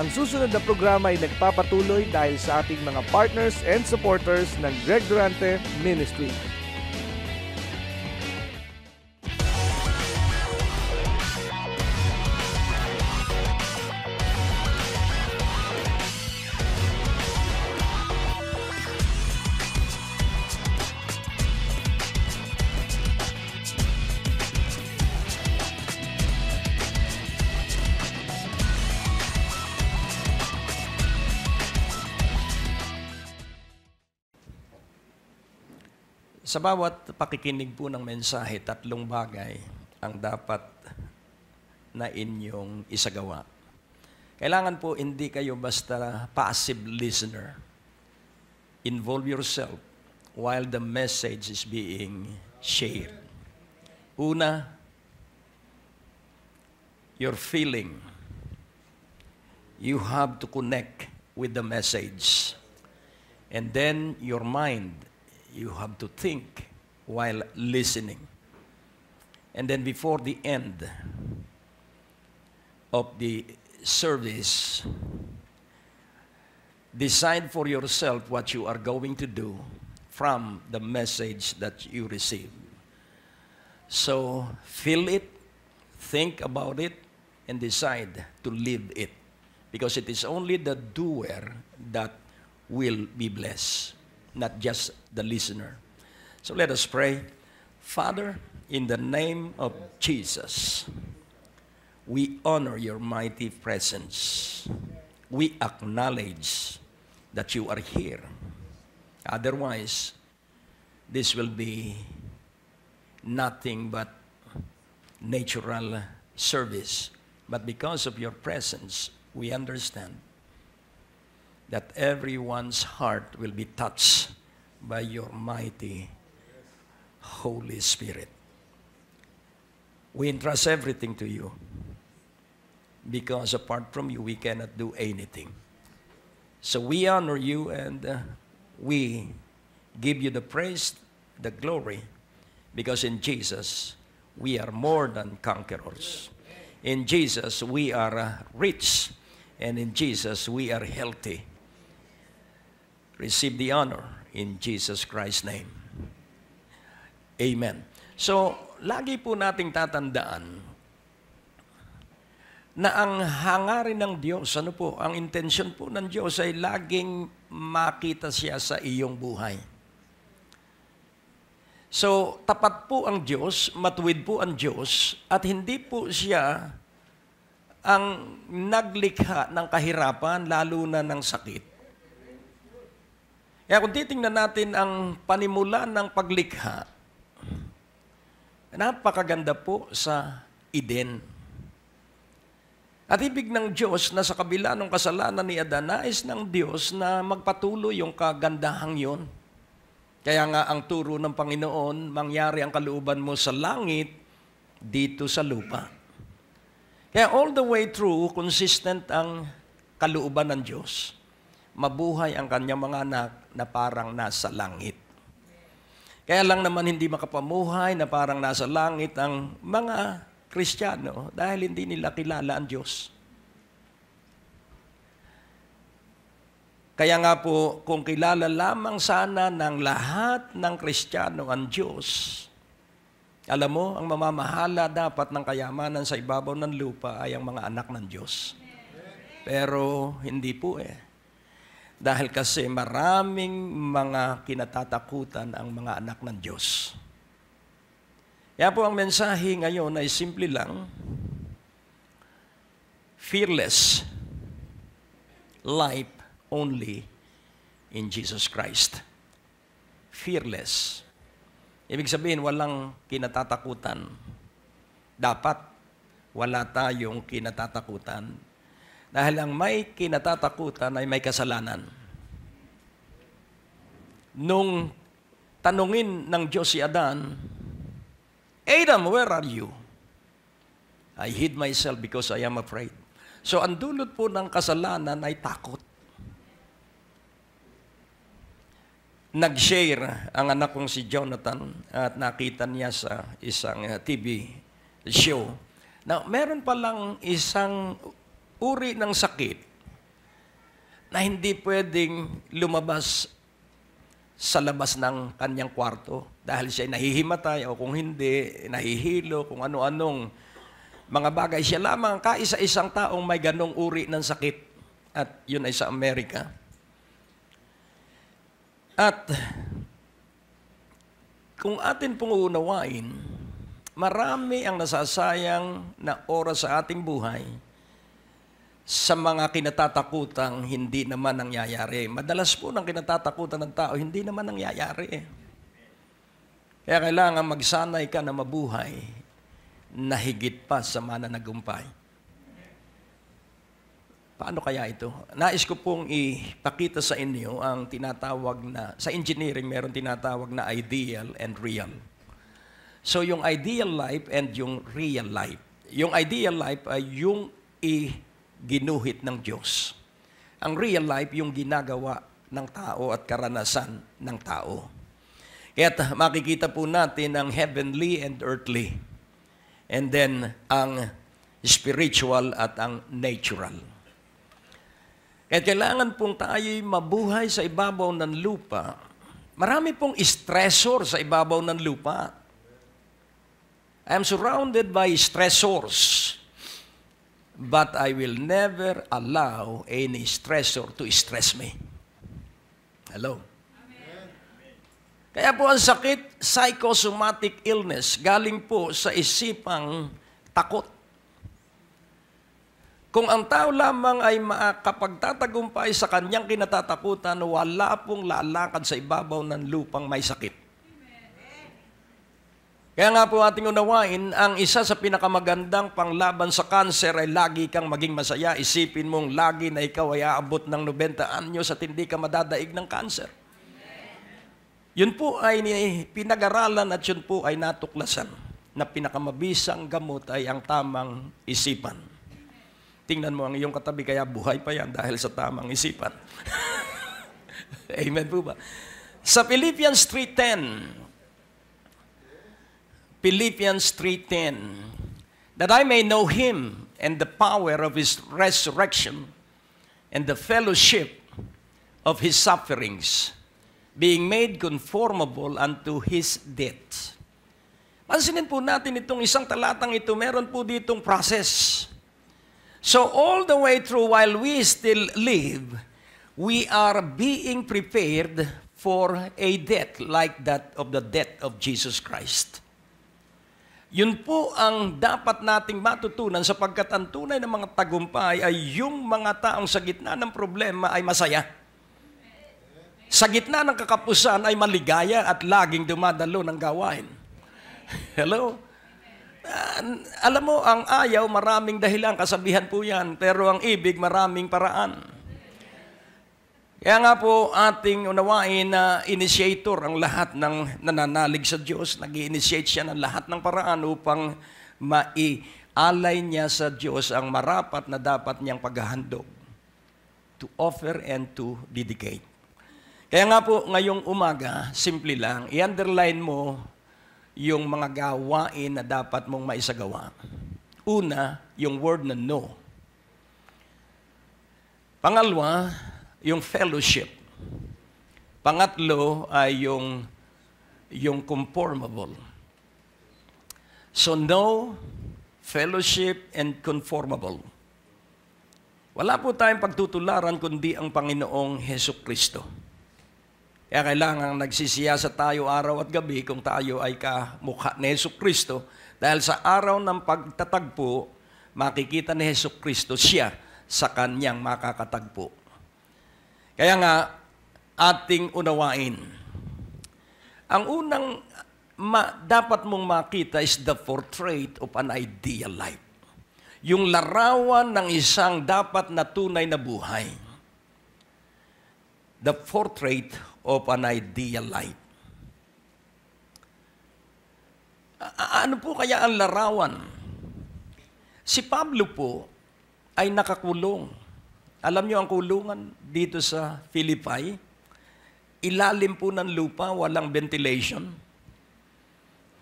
Ang susunod na programa ay nagpapatuloy dahil sa ating mga partners and supporters ng Greg Durante Ministry. Sa bawat pakikinig po ng mensahe, tatlong bagay ang dapat na inyong isagawa. Kailangan po hindi kayo basta passive listener. Involve yourself while the message is being shared. Una, your feeling. You have to connect with the message. And then your mind You have to think while listening. And then before the end of the service, decide for yourself what you are going to do from the message that you receive. So feel it, think about it, and decide to live it. Because it is only the doer that will be blessed not just the listener. So let us pray. Father, in the name of Jesus, we honor your mighty presence. We acknowledge that you are here. Otherwise, this will be nothing but natural service. But because of your presence, we understand that everyone's heart will be touched by your mighty Holy Spirit. We entrust everything to you because apart from you, we cannot do anything. So we honor you and uh, we give you the praise, the glory, because in Jesus, we are more than conquerors. In Jesus, we are uh, rich, and in Jesus, we are healthy receive the honor in Jesus Christ's name. Amen. So, lagi po nating tatandaan na ang hangarin ng Diyos, ano po, ang intensyon po ng Diyos ay laging makita siya sa iyong buhay. So, tapat po ang Diyos, matuwid po ang Diyos, at hindi po siya ang naglikha ng kahirapan, lalo na ng sakit. Kaya kung titingnan natin ang panimula ng paglikha, napakaganda po sa Eden. At ibig ng Diyos na sa kabila ng kasalanan ni Adan, nais ng Diyos na magpatuloy yung kagandahang yon. Kaya nga ang turo ng Panginoon, mangyari ang kalooban mo sa langit, dito sa lupa. Kaya all the way through, consistent ang kalooban ng Diyos mabuhay ang kanyang mga anak na parang nasa langit. Kaya lang naman hindi makapamuhay na parang nasa langit ang mga Kristiyano dahil hindi nila kilala ang Diyos. Kaya nga po, kung kilala lamang sana ng lahat ng Kristiyano ang Diyos, alam mo, ang mamamahala dapat ng kayamanan sa ibabaw ng lupa ay ang mga anak ng Diyos. Pero hindi po eh. Dahil kasi maraming mga kinatatakutan ang mga anak ng Diyos. Kaya po ang mensahe ngayon ay simple lang, fearless life only in Jesus Christ. Fearless. Ibig sabihin, walang kinatatakutan. Dapat wala tayong kinatatakutan dahil ang may kinatatakutan ay may kasalanan. Nung tanungin ng Diyos si Adan, Adam, where are you? I hid myself because I am afraid. So, ang dulot po ng kasalanan ay takot. nag-share ang anak kong si Jonathan at nakita niya sa isang uh, TV show. Now, meron palang isang uri ng sakit na hindi pwedeng lumabas sa labas ng kanyang kwarto dahil siya nahihimatay o kung hindi, nahihilo, kung ano-anong mga bagay. Siya lamang kaisa-isang taong may ganong uri ng sakit at yun ay sa Amerika. At kung atin pong uunawain, marami ang nasasayang na oras sa ating buhay sa mga kinatatakutang hindi naman nangyayari. Madalas po ng kinatatakutan ng tao, hindi naman nangyayari. Kaya kailangan magsanay ka na mabuhay na higit pa sa mananagumpay. Paano kaya ito? Nais ko pong ipakita sa inyo ang tinatawag na, sa engineering meron tinatawag na ideal and real. So yung ideal life and yung real life. Yung ideal life ay yung i- ginuhit ng Diyos. Ang real life, yung ginagawa ng tao at karanasan ng tao. Kaya makikita po natin ang heavenly and earthly. And then, ang spiritual at ang natural. Kaya kailangan pong tayo'y mabuhay sa ibabaw ng lupa. Marami pong stressor sa ibabaw ng lupa. I am surrounded by stressors but I will never allow any stressor to stress me. Hello? Kaya po ang sakit, psychosomatic illness, galing po sa isipang takot. Kung ang tao lamang ay makapagtatagumpay sa kanyang kinatatakutan, wala pong lalakad sa ibabaw ng lupang may sakit. Kaya nga po ating unawain, ang isa sa pinakamagandang panglaban sa kanser ay lagi kang maging masaya. Isipin mong lagi na ikaw ay aabot ng 90 anyos at hindi ka madadaig ng kanser. Yun po ay pinag-aralan at yun po ay natuklasan na pinakamabisang gamot ay ang tamang isipan. Tingnan mo ang iyong katabi, kaya buhay pa yan dahil sa tamang isipan. Amen po ba? Sa Philippians 3.10, Philippians 3:10, that I may know him and the power of his resurrection and the fellowship of his sufferings, being made conformable unto his death. Pansinin po natin itong isang talatang ito, meron po ditong process. So all the way through while we still live, we are being prepared for a death like that of the death of Jesus Christ. Yun po ang dapat nating matutunan sapagkat ang tunay ng mga tagumpay ay yung mga taong sa gitna ng problema ay masaya. Sa gitna ng kakapusan ay maligaya at laging dumadalo ng gawain. Hello? Uh, alam mo, ang ayaw maraming dahilan, kasabihan po yan, pero ang ibig maraming paraan. Kaya nga po ating unawain na initiator ang lahat ng nananalig sa Diyos. nag initiate siya ng lahat ng paraan upang maialay niya sa Diyos ang marapat na dapat niyang paghahandog. To offer and to dedicate. Kaya nga po ngayong umaga, simple lang, i-underline mo yung mga gawain na dapat mong maisagawa. Una, yung word na no. Pangalwa, yung fellowship. Pangatlo ay yung, yung conformable. So no fellowship, and conformable. Wala po tayong pagtutularan kundi ang Panginoong Heso Kristo. Kaya kailangan nagsisiyasa tayo araw at gabi kung tayo ay kamukha ni Heso Kristo dahil sa araw ng pagtatagpo, makikita ni Heso Kristo siya sa kanyang makakatagpo. Kaya nga, ating unawain. Ang unang ma- dapat mong makita is the portrait of an ideal life. Yung larawan ng isang dapat na tunay na buhay. The portrait of an ideal life. A- ano po kaya ang larawan? Si Pablo po ay nakakulong alam niyo ang kulungan dito sa Philippi, ilalim po ng lupa, walang ventilation.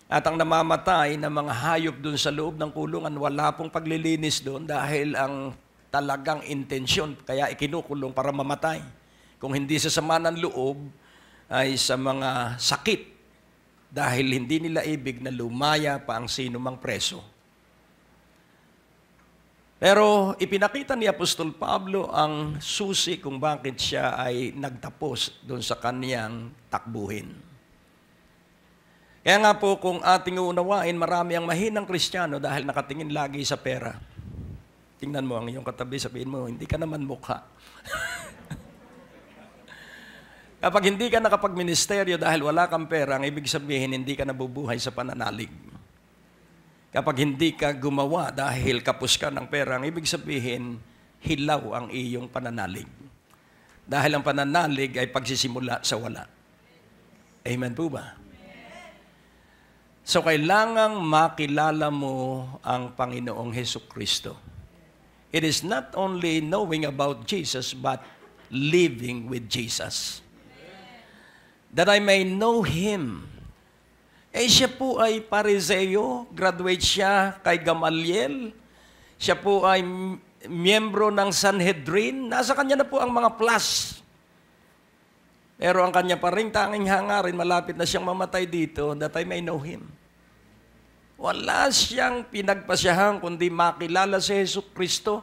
At ang namamatay na mga hayop doon sa loob ng kulungan, wala pong paglilinis doon dahil ang talagang intensyon, kaya ikinukulong para mamatay. Kung hindi sa sama ng loob, ay sa mga sakit dahil hindi nila ibig na lumaya pa ang sino mang preso. Pero ipinakita ni Apostol Pablo ang susi kung bakit siya ay nagtapos doon sa kaniyang takbuhin. Kaya nga po kung ating uunawain, marami ang mahinang kristyano dahil nakatingin lagi sa pera. Tingnan mo ang iyong katabi, sabihin mo, hindi ka naman mukha. Kapag hindi ka nakapagministeryo dahil wala kang pera, ang ibig sabihin hindi ka nabubuhay sa pananalig. Kapag hindi ka gumawa dahil kapos ka ng pera, ang ibig sabihin, hilaw ang iyong pananalig. Dahil ang pananalig ay pagsisimula sa wala. Amen po ba? So, kailangang makilala mo ang Panginoong Heso Kristo. It is not only knowing about Jesus, but living with Jesus. That I may know Him eh siya po ay pariseo, graduate siya kay Gamaliel. Siya po ay miyembro ng Sanhedrin. Nasa kanya na po ang mga plus. Pero ang kanya pa rin tanging hangarin, malapit na siyang mamatay dito, that I may know him. Wala siyang pinagpasyahan kundi makilala si Yesu Kristo.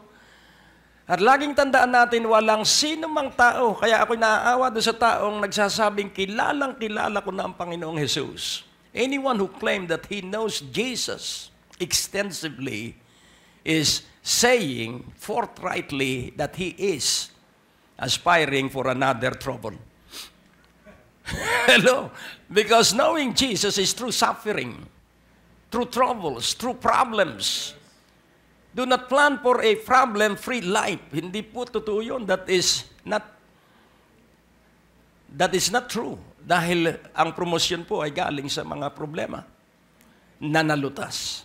At laging tandaan natin, walang sino mang tao. Kaya ako'y naaawa doon sa taong nagsasabing, kilalang kilala ko na ang Panginoong Hesus. Anyone who claims that he knows Jesus extensively is saying forthrightly that he is aspiring for another trouble. Hello? Because knowing Jesus is through suffering, through troubles, through problems. Do not plan for a problem-free life. Hindi po totoo yun. That is not That is not true. Dahil ang promosyon po ay galing sa mga problema na nalutas.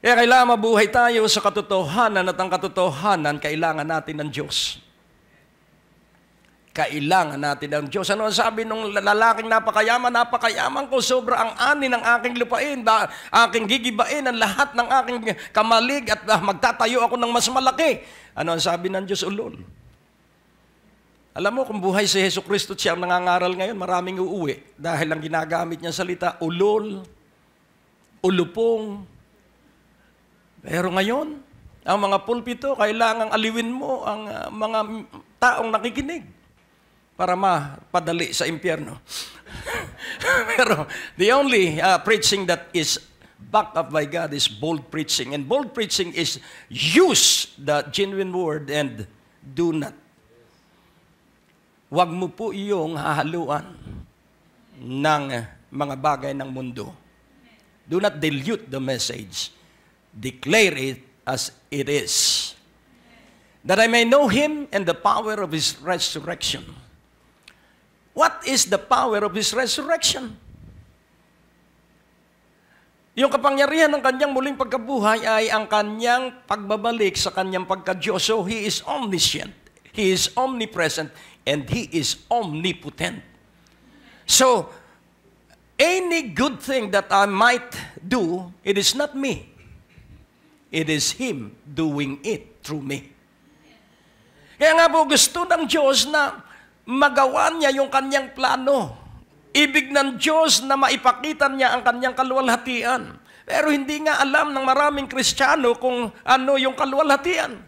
Kaya kailangan mabuhay tayo sa katotohanan at ang katotohanan, kailangan natin ng Diyos. Kailangan natin ng Diyos. Ano ang sabi nung lalaking napakayaman? Napakayaman ko, sobra ang ani ng aking lupain, ba, aking gigibain ang lahat ng aking kamalig at uh, magtatayo ako ng mas malaki. Ano ang sabi ng Diyos, ulol? Alam mo, kung buhay si Yesu Kristo siya ang nangangaral ngayon, maraming uuwi. Dahil ang ginagamit niya salita, ulol, ulupong. Pero ngayon, ang mga pulpito, kailangang aliwin mo ang ah, mga taong nakikinig para mapadali sa impyerno. Pero the only uh, preaching that is backed up by God is bold preaching. And bold preaching is use the genuine word and do not Huwag mo po iyong hahaluan ng mga bagay ng mundo. Do not dilute the message. Declare it as it is. That I may know Him and the power of His resurrection. What is the power of His resurrection? Yung kapangyarihan ng kanyang muling pagkabuhay ay ang kanyang pagbabalik sa kanyang pagka-Diyos. So, He is omniscient. He is omnipresent and He is omnipotent. So, any good thing that I might do, it is not me. It is Him doing it through me. Kaya nga po, gusto ng Diyos na magawa niya yung kanyang plano. Ibig ng Diyos na maipakita niya ang kanyang kaluwalhatian. Pero hindi nga alam ng maraming Kristiyano kung ano yung kaluwalhatian.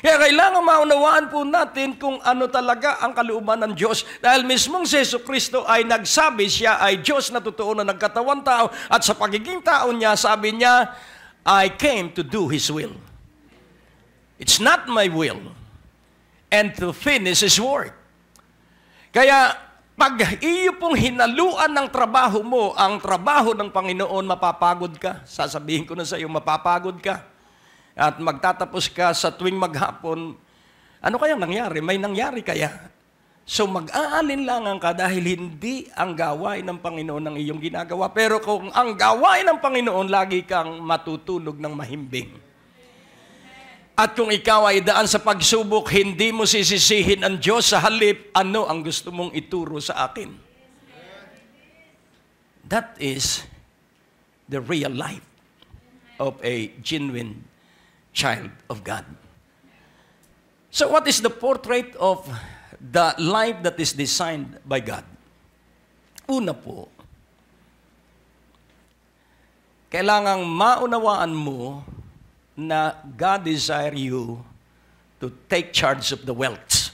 Kaya kailangan maunawaan po natin kung ano talaga ang kalooban ng Diyos. Dahil mismong si Yesu Kristo ay nagsabi, siya ay Diyos na totoo na nagkatawan tao. At sa pagiging tao niya, sabi niya, I came to do His will. It's not my will. And to finish His work. Kaya pag iyo pong hinaluan ng trabaho mo, ang trabaho ng Panginoon, mapapagod ka. Sasabihin ko na sa iyo, mapapagod ka at magtatapos ka sa tuwing maghapon, ano kaya nangyari? May nangyari kaya? So mag-aalinlangan ka dahil hindi ang gawain ng Panginoon ang iyong ginagawa. Pero kung ang gawain ng Panginoon, lagi kang matutulog ng mahimbing. At kung ikaw ay daan sa pagsubok, hindi mo sisisihin ang Diyos sa halip, ano ang gusto mong ituro sa akin? That is the real life of a genuine child of God. So what is the portrait of the life that is designed by God? Una po, kailangang maunawaan mo na God desire you to take charge of the wealth.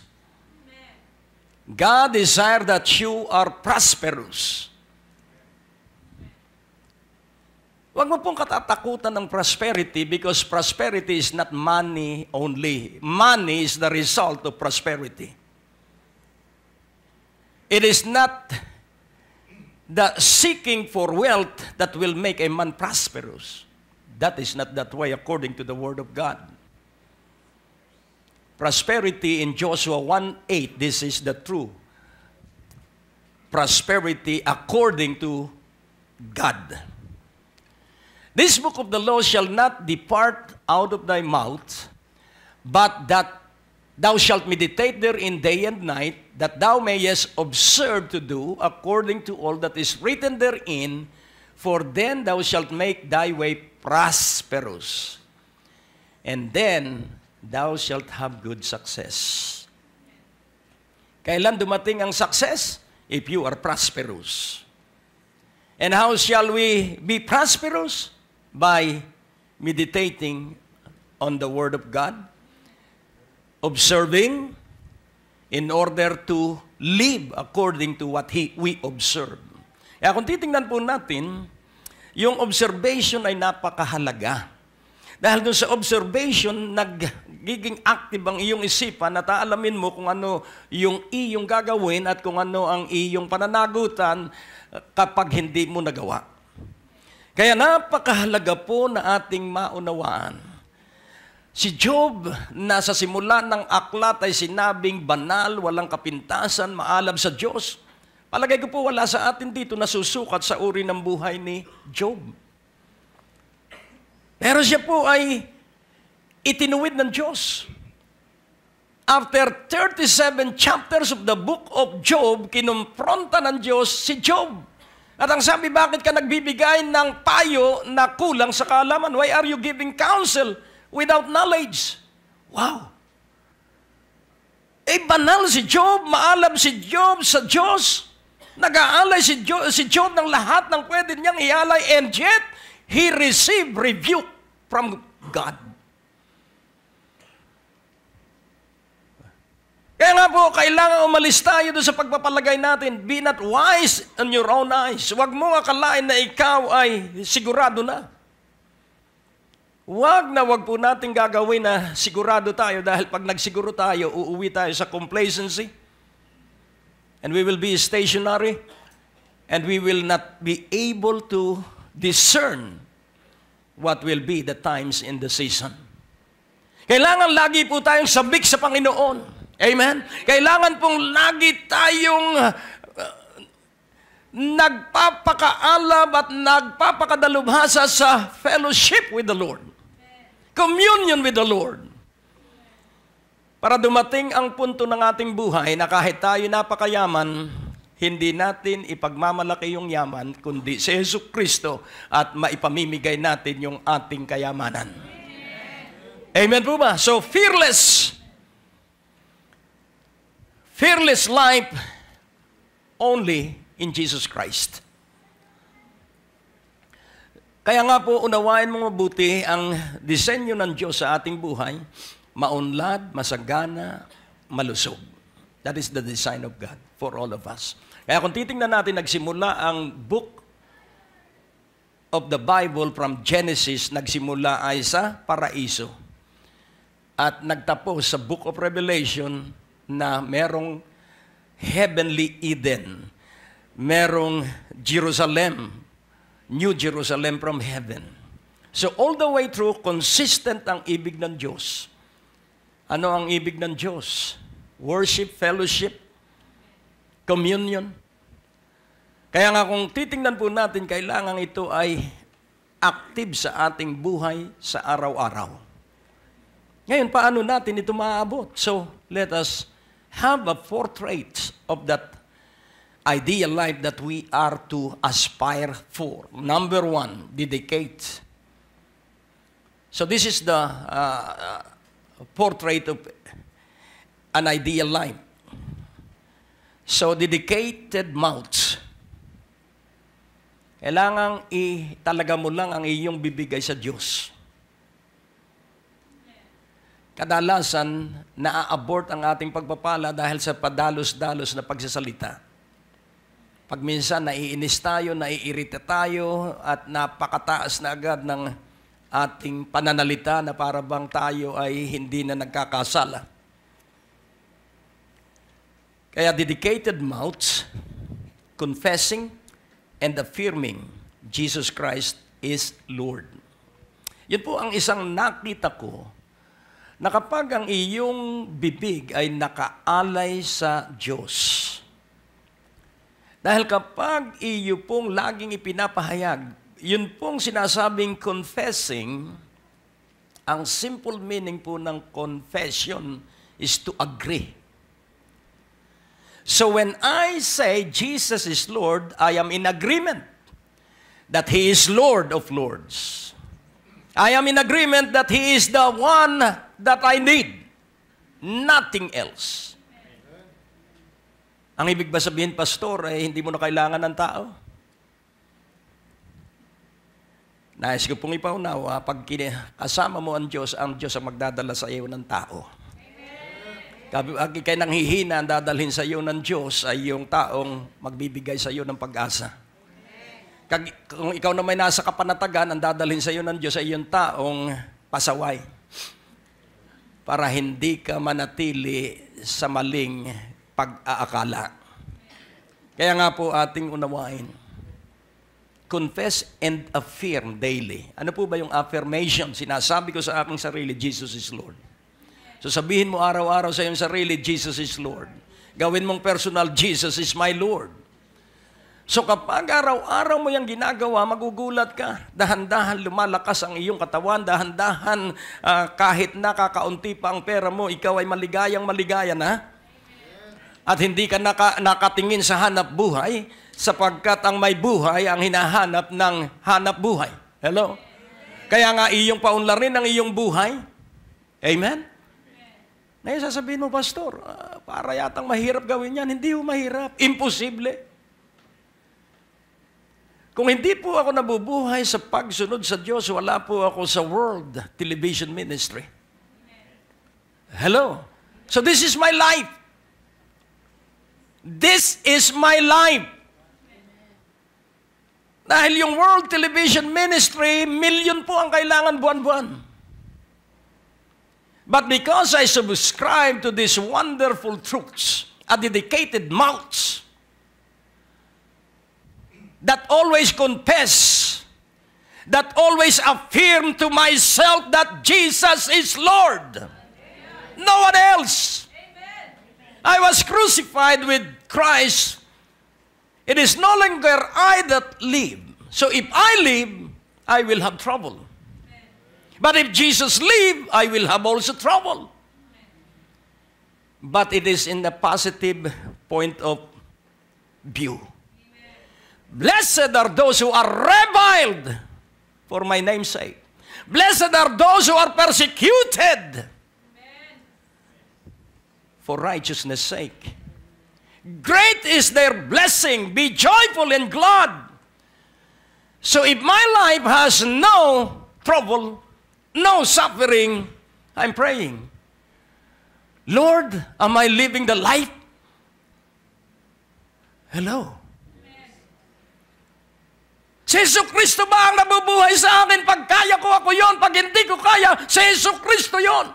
God desire that you are prosperous. Huwag mo pong katatakutan ng prosperity because prosperity is not money only. Money is the result of prosperity. It is not the seeking for wealth that will make a man prosperous. That is not that way according to the Word of God. Prosperity in Joshua 1.8, this is the true prosperity according to God. This book of the law shall not depart out of thy mouth, but that thou shalt meditate therein day and night, that thou mayest observe to do according to all that is written therein, for then thou shalt make thy way prosperous, and then thou shalt have good success. Kailan dumating ang success? If you are prosperous. And how shall we be prosperous? by meditating on the Word of God, observing in order to live according to what he, we observe. Kaya kung titingnan po natin, yung observation ay napakahalaga. Dahil dun sa observation, nagiging active ang iyong isipan at aalamin mo kung ano yung iyong gagawin at kung ano ang iyong pananagutan kapag hindi mo nagawa. Kaya napakahalaga po na ating maunawaan. Si Job, na sa simula ng aklat ay sinabing banal, walang kapintasan, maalam sa Diyos. Palagay ko po wala sa atin dito na susukat sa uri ng buhay ni Job. Pero siya po ay itinuwid ng Diyos. After 37 chapters of the book of Job, kinumpronta ng Diyos si Job. At ang sabi, bakit ka nagbibigay ng payo na kulang sa kaalaman? Why are you giving counsel without knowledge? Wow! Eh, banal si Job, maalam si Job sa Diyos. Nag-aalay si Job, si Job ng lahat ng pwede niyang ialay and yet, he received rebuke from God. Kaya nga po, kailangan umalis tayo doon sa pagpapalagay natin. Be not wise in your own eyes. Huwag mong akalain na ikaw ay sigurado na. Huwag na huwag po natin gagawin na sigurado tayo dahil pag nagsiguro tayo, uuwi tayo sa complacency and we will be stationary and we will not be able to discern what will be the times in the season. Kailangan lagi po tayong sabik sa Panginoon. Amen? Kailangan pong lagi tayong uh, nagpapakaalab at nagpapakadalubhasa sa fellowship with the Lord. Communion with the Lord. Para dumating ang punto ng ating buhay na kahit tayo napakayaman, hindi natin ipagmamalaki yung yaman, kundi si Yesu Kristo at maipamimigay natin yung ating kayamanan. Amen, Amen po ba? So, fearless Fearless life only in Jesus Christ. Kaya nga po, unawain mo mabuti ang disenyo ng Diyos sa ating buhay, maunlad, masagana, malusog. That is the design of God for all of us. Kaya kung titingnan natin, nagsimula ang book of the Bible from Genesis, nagsimula ay sa paraiso. At nagtapos sa book of Revelation na merong heavenly Eden, merong Jerusalem, New Jerusalem from heaven. So all the way through, consistent ang ibig ng Diyos. Ano ang ibig ng Diyos? Worship, fellowship, communion. Kaya nga kung titingnan po natin, kailangan ito ay active sa ating buhay sa araw-araw. Ngayon, paano natin ito maaabot? So, let us have a portrait of that ideal life that we are to aspire for. Number one, dedicate. So this is the uh, portrait of an ideal life. So dedicated mouths. Kailangan i talaga mo lang ang iyong bibigay sa Diyos kadalasan naa-abort ang ating pagpapala dahil sa padalos-dalos na pagsasalita. Pag minsan naiinis tayo, naiirita tayo, at napakataas na agad ng ating pananalita na para bang tayo ay hindi na nagkakasala. Kaya dedicated mouths, confessing and affirming Jesus Christ is Lord. Yun po ang isang nakita ko na kapag ang iyong bibig ay nakaalay sa Diyos, dahil kapag iyo pong laging ipinapahayag, yun pong sinasabing confessing, ang simple meaning po ng confession is to agree. So when I say Jesus is Lord, I am in agreement that He is Lord of Lords. I am in agreement that He is the one that I need. Nothing else. Ang ibig ba sabihin, Pastor, eh, hindi mo na kailangan ng tao? Nais ko pong ipaunawa, ah, pag kasama mo ang Diyos, ang Diyos ang magdadala sa iyo ng tao. Pag ikay nang hihina, ang dadalhin sa iyo ng Diyos ay yung taong magbibigay sa iyo ng pag-asa. Kung ikaw na may nasa kapanatagan, ang dadalhin sa iyo ng Diyos ay yung taong pasaway para hindi ka manatili sa maling pag-aakala. Kaya nga po ating unawain. Confess and affirm daily. Ano po ba yung affirmation? Sinasabi ko sa aking sarili, Jesus is Lord. So sabihin mo araw-araw sa iyong sarili, Jesus is Lord. Gawin mong personal, Jesus is my Lord. So kapag araw-araw mo yung ginagawa, magugulat ka. Dahan-dahan lumalakas ang iyong katawan, dahan-dahan uh, kahit nakakaunti pa ang pera mo, ikaw ay maligayang maligaya na. At hindi ka naka, nakatingin sa hanap buhay sapagkat ang may buhay ang hinahanap ng hanap buhay. Hello? Kaya nga iyong paunlarin ang iyong buhay. Amen? Ngayon sasabihin mo, Pastor, uh, para yatang mahirap gawin yan. Hindi ho mahirap. Imposible. Kung hindi po ako nabubuhay sa pagsunod sa Diyos, wala po ako sa world television ministry. Hello? So this is my life. This is my life. Dahil yung world television ministry, million po ang kailangan buwan-buwan. But because I subscribe to these wonderful truths, a dedicated mouths, that always confess, that always affirm to myself that Jesus is Lord. Amen. No one else. Amen. I was crucified with Christ. It is no longer I that live. So if I live, I will have trouble. But if Jesus live, I will have also trouble. But it is in the positive point of view. Blessed are those who are reviled for my name's sake. Blessed are those who are persecuted Amen. for righteousness' sake. Great is their blessing. Be joyful and glad. So if my life has no trouble, no suffering, I'm praying. Lord, am I living the life? Hello. Si Yesu Kristo ba ang nabubuhay sa akin? Pag kaya ko ako yon, pag hindi ko kaya, si Yesu Kristo yon.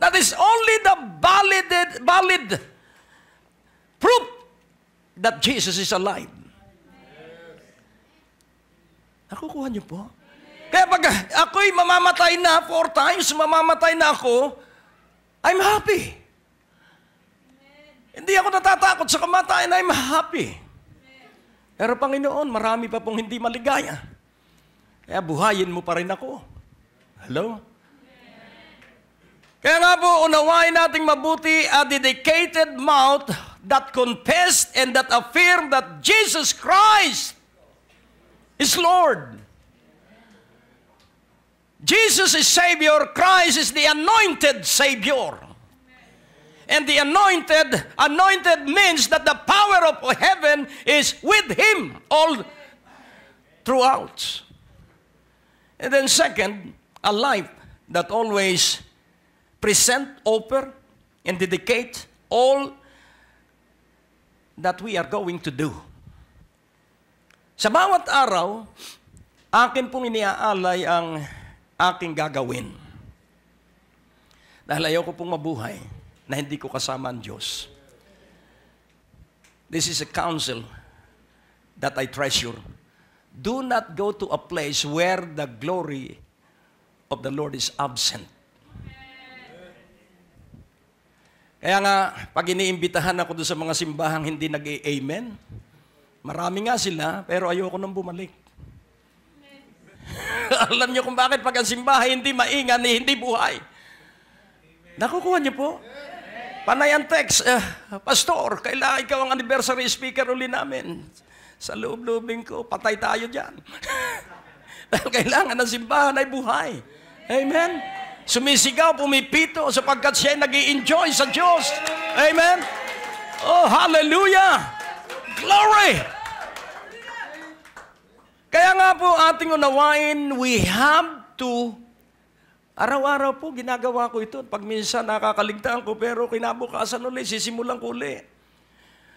That is only the valid, valid proof that Jesus is alive. Nakukuha niyo po? Kaya pag ako'y mamamatay na, four times mamamatay na ako, I'm happy. Hindi ako natatakot sa kamatayan, I'm happy. Pero Panginoon, marami pa pong hindi maligaya. Kaya buhayin mo pa rin ako. Hello? Kaya nga po, unawain nating mabuti a dedicated mouth that confessed and that affirmed that Jesus Christ is Lord. Jesus is Savior. Christ is the anointed Savior and the anointed. Anointed means that the power of heaven is with him all throughout. And then second, a life that always present, offer, and dedicate all that we are going to do. Sa bawat araw, akin pong iniaalay ang aking gagawin. Dahil ayoko pong mabuhay na hindi ko kasama ang Diyos. This is a counsel that I treasure. Do not go to a place where the glory of the Lord is absent. Kaya nga, pag iniimbitahan ako doon sa mga simbahang hindi nag amen marami nga sila, pero ayoko nang bumalik. Alam niyo kung bakit pag ang simbahan hindi maingan, eh, hindi buhay. Nakukuha niyo po? Amen. Panay ang text, uh, Pastor, kailangan ikaw ang anniversary speaker uli namin. Sa loob-loobin ko, patay tayo dyan. Dahil kailangan ng simbahan ay buhay. Amen? Sumisigaw, pumipito, sapagkat siya ay nag enjoy sa Diyos. Amen? Oh, hallelujah! Glory! Kaya nga po ating unawain, we have to Araw-araw po, ginagawa ko ito. Pag minsan nakakaligtaan ko, pero kinabukasan ulit, sisimulan ko ulit.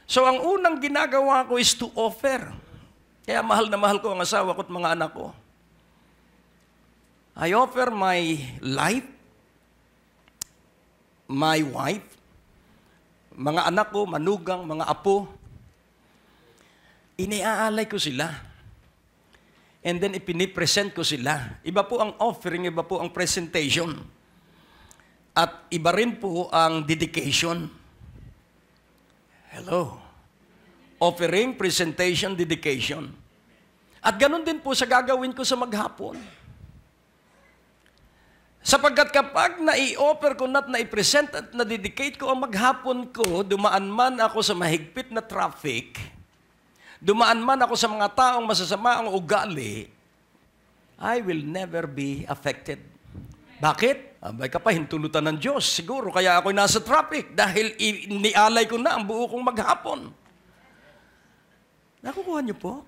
So, ang unang ginagawa ko is to offer. Kaya mahal na mahal ko ang asawa ko at mga anak ko. I offer my life, my wife, mga anak ko, manugang, mga apo. Iniaalay ko sila And then ipinipresent ko sila. Iba po ang offering, iba po ang presentation. At iba rin po ang dedication. Hello. Offering, presentation, dedication. At ganun din po sa gagawin ko sa maghapon. Sapagkat kapag nai-offer ko na at nai-present at nadedicate ko ang maghapon ko, dumaan man ako sa mahigpit na traffic, dumaan man ako sa mga taong masasama ang ugali, I will never be affected. Bakit? Abay ka pa, hintulutan ng Diyos. Siguro kaya ako nasa traffic dahil inialay ko na ang buo kong maghapon. Nakukuha niyo po?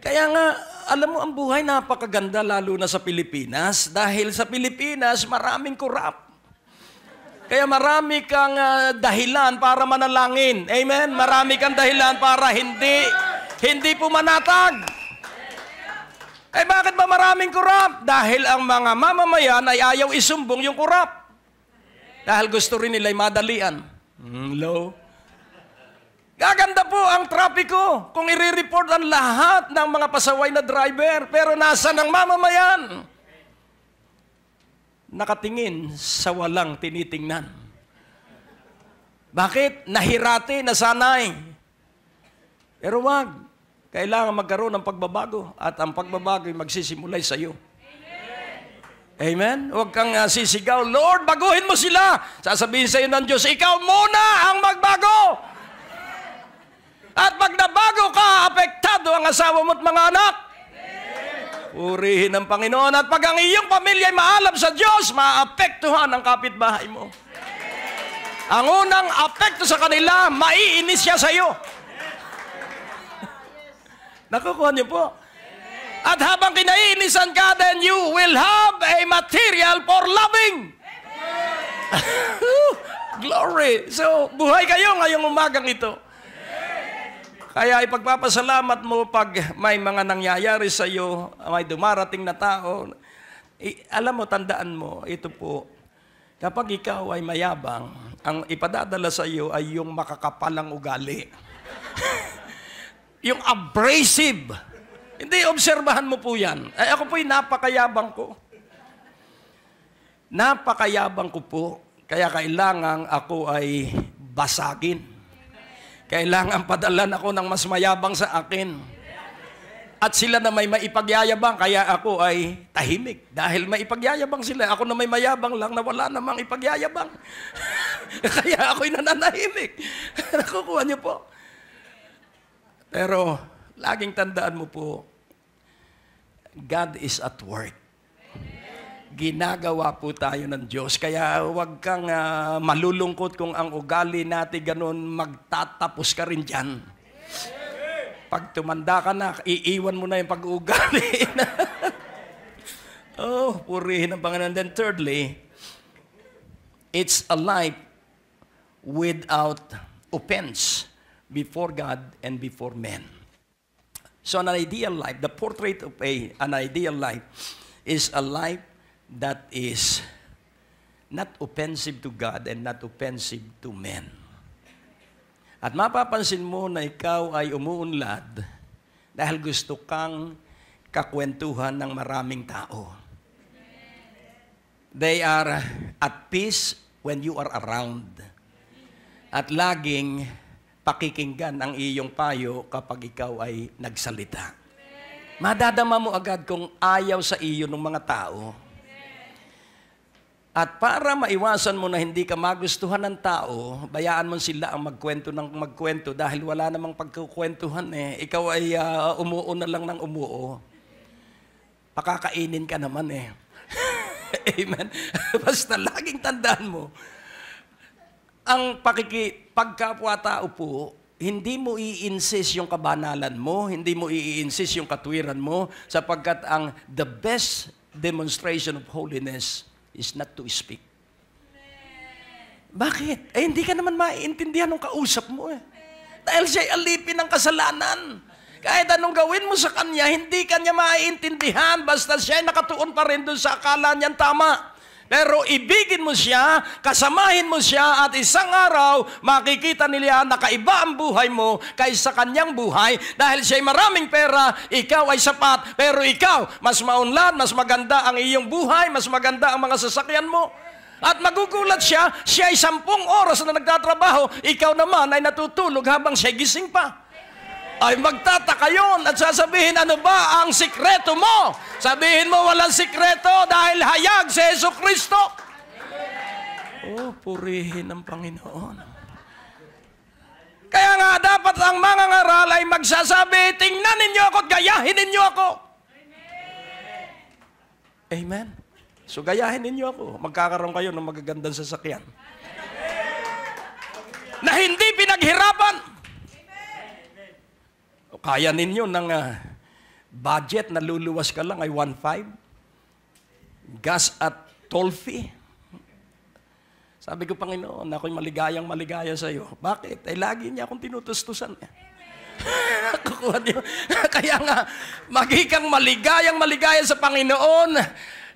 Kaya nga, alam mo, ang buhay napakaganda lalo na sa Pilipinas dahil sa Pilipinas maraming corrupt. Kaya marami kang uh, dahilan para manalangin. Amen? Marami kang dahilan para hindi, hindi pumanatag. Eh bakit ba maraming kurap? Dahil ang mga mamamayan ay ayaw isumbong yung kurap. Dahil gusto rin nila'y madalian. Mm, low. Gaganda po ang trapiko kung i-report ang lahat ng mga pasaway na driver. Pero nasa ng mamamayan? nakatingin sa walang tinitingnan. Bakit? Nahirati, nasanay. Pero wag. Kailangan magkaroon ng pagbabago at ang pagbabago ay magsisimulay sa iyo. Amen? Huwag kang uh, sisigaw, Lord, baguhin mo sila. Sasabihin sa iyo ng Diyos, ikaw muna ang magbago. At pag nabago ka, apektado ang asawa mo at mga anak. Purihin ng Panginoon. At pag ang iyong pamilya ay maalam sa Diyos, maapektuhan ang kapitbahay mo. Ang unang apekto sa kanila, maiinis siya sa iyo. Nakukuha niyo po. At habang kinaiinisan ka, then you will have a material for loving. Glory. So, buhay kayo ngayong umagang ito. Kaya ipagpapasalamat mo pag may mga nangyayari sa iyo, may dumarating na tao. I, alam mo, tandaan mo, ito po, kapag ikaw ay mayabang, ang ipadadala sa iyo ay yung makakapalang ugali. yung abrasive. Hindi, obserbahan mo po yan. Ay, ako po'y napakayabang ko. Napakayabang ko po. Kaya kailangan ako ay basagin. Kailangan padalan ako ng mas mayabang sa akin. At sila na may maipagyayabang, kaya ako ay tahimik. Dahil maipagyayabang sila, ako na may mayabang lang na wala namang ipagyayabang. kaya ako'y nananahimik. Nakukuha niyo po. Pero, laging tandaan mo po, God is at work ginagawa po tayo ng Diyos. Kaya huwag kang uh, malulungkot kung ang ugali natin ganun, magtatapos ka rin dyan. Pag tumanda ka na, iiwan mo na yung pag-uugali. oh, purihin ang Panginoon. Then thirdly, it's a life without offense before God and before men. So an ideal life, the portrait of a, an ideal life is a life that is not offensive to God and not offensive to men. At mapapansin mo na ikaw ay umuunlad dahil gusto kang kakwentuhan ng maraming tao. They are at peace when you are around. At laging pakikinggan ang iyong payo kapag ikaw ay nagsalita. Madadama mo agad kung ayaw sa iyo ng mga tao at para maiwasan mo na hindi ka magustuhan ng tao, bayaan mo sila ang magkwento ng magkwento dahil wala namang pagkukwentuhan eh. Ikaw ay uh, umuo na lang ng umuo. Pakakainin ka naman eh. Amen. Basta laging tandaan mo, ang pakiki, pagkapwa-tao po, hindi mo i-insist yung kabanalan mo, hindi mo i-insist yung katwiran mo, sapagkat ang the best demonstration of holiness is not to speak. Bakit? Eh, hindi ka naman maiintindihan ng kausap mo eh. Dahil siya'y alipin ng kasalanan. Kahit anong gawin mo sa kanya, hindi kanya maiintindihan basta siya'y nakatuon pa rin doon sa akala niyang tama. Pero ibigin mo siya, kasamahin mo siya, at isang araw, makikita nila na kaiba ang buhay mo kaysa kanyang buhay dahil siya ay maraming pera, ikaw ay sapat, pero ikaw, mas maunlad, mas maganda ang iyong buhay, mas maganda ang mga sasakyan mo. At magugulat siya, siya ay sampung oras na nagtatrabaho, ikaw naman ay natutulog habang siya gising pa ay magtataka yun at sasabihin, ano ba ang sikreto mo? Sabihin mo, walang sikreto dahil hayag si Yesu Kristo. Oh, purihin ng Panginoon. Kaya nga dapat ang mga ngaral ay magsasabi, tingnan ninyo ako at gayahin ninyo ako. Amen. So gayahin ninyo ako. Magkakaroon kayo ng magagandang sasakyan. Na hindi pinaghirapan kaya ninyo ng uh, budget na luluwas ka lang ay 1.5? Gas at toll fee? Sabi ko, Panginoon, ako'y maligayang maligaya sa iyo. Bakit? Ay eh, lagi niya akong tinutustusan. Eh. Kaya nga, magikang maligayang maligaya sa Panginoon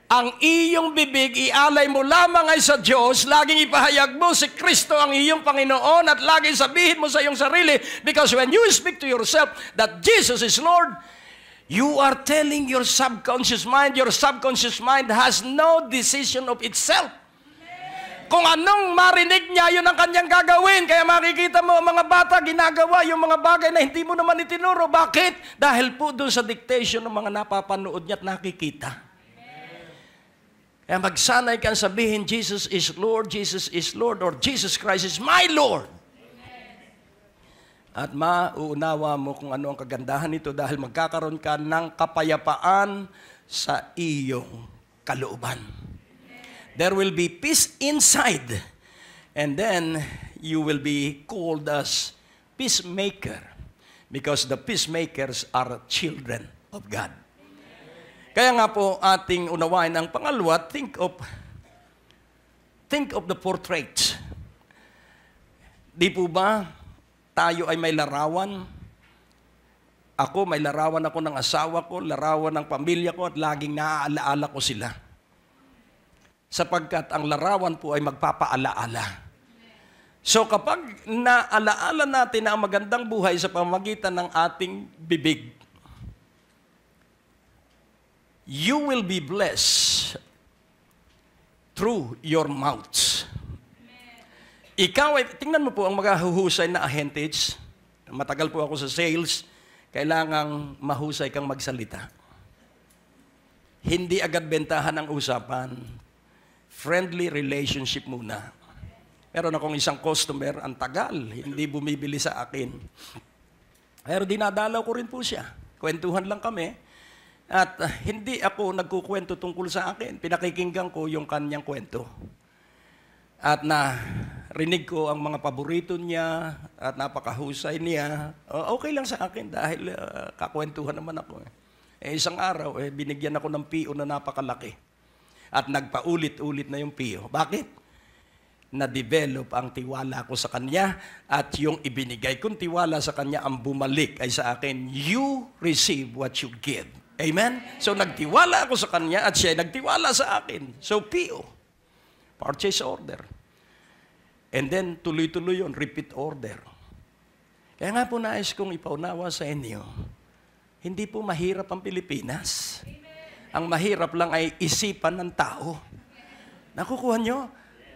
ang iyong bibig ialay mo lamang ay sa Diyos, laging ipahayag mo si Kristo ang iyong Panginoon at laging sabihin mo sa iyong sarili because when you speak to yourself that Jesus is Lord, you are telling your subconscious mind, your subconscious mind has no decision of itself. Kung anong marinig niya, yun ang kanyang gagawin. Kaya makikita mo ang mga bata ginagawa yung mga bagay na hindi mo naman itinuro. Bakit? Dahil po doon sa dictation ng mga napapanood niya at nakikita. Kaya eh, magsanay kang sabihin, Jesus is Lord, Jesus is Lord, or Jesus Christ is my Lord. Amen. At mauunawa mo kung ano ang kagandahan nito dahil magkakaroon ka ng kapayapaan sa iyong kalooban. There will be peace inside and then you will be called as peacemaker because the peacemakers are children of God. Kaya nga po ating unawain ang pangalawa, think of think of the portrait. Di po ba tayo ay may larawan? Ako, may larawan ako ng asawa ko, larawan ng pamilya ko, at laging naaalaala ko sila. Sapagkat ang larawan po ay magpapaalaala. So kapag naalaala natin na ang magandang buhay sa pamagitan ng ating bibig, you will be blessed through your mouth. Ikaw ay, tingnan mo po ang mga huhusay na ahentage. Matagal po ako sa sales. Kailangang mahusay kang magsalita. Hindi agad bentahan ang usapan. Friendly relationship muna. Meron akong isang customer, ang tagal, hindi bumibili sa akin. Pero dinadalaw ko rin po siya. Kwentuhan lang kami. At ah, hindi ako nagkukwento tungkol sa akin. Pinakikinggan ko yung kanyang kwento. At na rinig ko ang mga paborito niya at napakahusay niya. Ah, okay lang sa akin dahil ah, kakwentuhan naman ako. Eh. eh. isang araw, eh, binigyan ako ng PO na napakalaki. At nagpaulit-ulit na yung PO. Bakit? na-develop ang tiwala ko sa Kanya at yung ibinigay kong tiwala sa Kanya ang bumalik ay sa akin, you receive what you give. Amen? So nagtiwala ako sa kanya at siya nagtiwala sa akin. So PO, purchase order. And then tuloy-tuloy yon repeat order. Kaya nga po nais kong ipaunawa sa inyo, hindi po mahirap ang Pilipinas. Amen. Ang mahirap lang ay isipan ng tao. Nakukuha nyo?